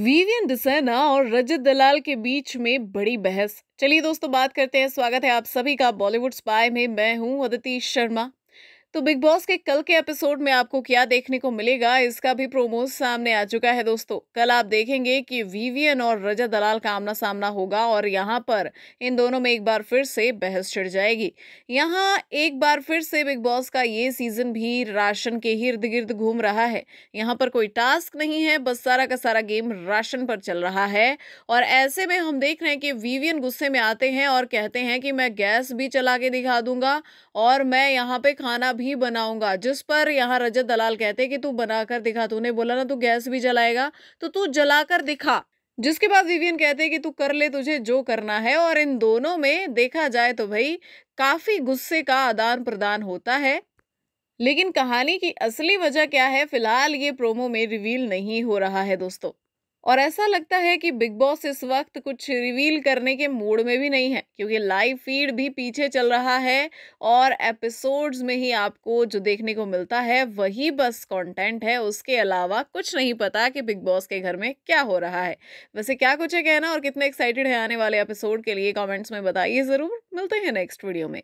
वीवियन डिसेना और रजत दलाल के बीच में बड़ी बहस चलिए दोस्तों बात करते हैं स्वागत है आप सभी का बॉलीवुड स्पाई में मैं हूं अदिति शर्मा तो बिग बॉस के कल के एपिसोड में आपको क्या देखने को मिलेगा इसका भी प्रोमो सामने आ चुका है दोस्तों कल आप देखेंगे कि वीवीएन और रजा दलाल का आमना सामना होगा और यहाँ पर इन दोनों में एक बार फिर से बहस छिड़ जाएगी यहाँ एक बार फिर से बिग बॉस का ये सीजन भी राशन के ही इर्द गिर्द घूम रहा है यहाँ पर कोई टास्क नहीं है बस सारा का सारा गेम राशन पर चल रहा है और ऐसे में हम देख रहे हैं कि वीवियन गुस्से में आते हैं और कहते हैं कि मैं गैस भी चला के दिखा दूंगा और मैं यहाँ पे खाना भी बनाऊंगा जिस पर यहाँ रजत दलाल कहते कि तू बनाकर दिखा तूने बोला ना तू गैस भी जलाएगा तो तू जलाकर दिखा जिसके बाद विवियन कहते कि तू कर ले तुझे जो करना है और इन दोनों में देखा जाए तो भाई काफी गुस्से का आदान प्रदान होता है लेकिन कहानी की असली वजह क्या है फिलहाल ये प्रोमो में रिवील नहीं हो रहा है दोस्तों और ऐसा लगता है कि बिग बॉस इस वक्त कुछ रिवील करने के मूड में भी नहीं है क्योंकि लाइव फीड भी पीछे चल रहा है और एपिसोड्स में ही आपको जो देखने को मिलता है वही बस कंटेंट है उसके अलावा कुछ नहीं पता कि बिग बॉस के घर में क्या हो रहा है वैसे क्या कुछ है कहना और कितने एक्साइटेड है आने वाले एपिसोड के लिए कॉमेंट्स में बताइए ज़रूर मिलते हैं नेक्स्ट वीडियो में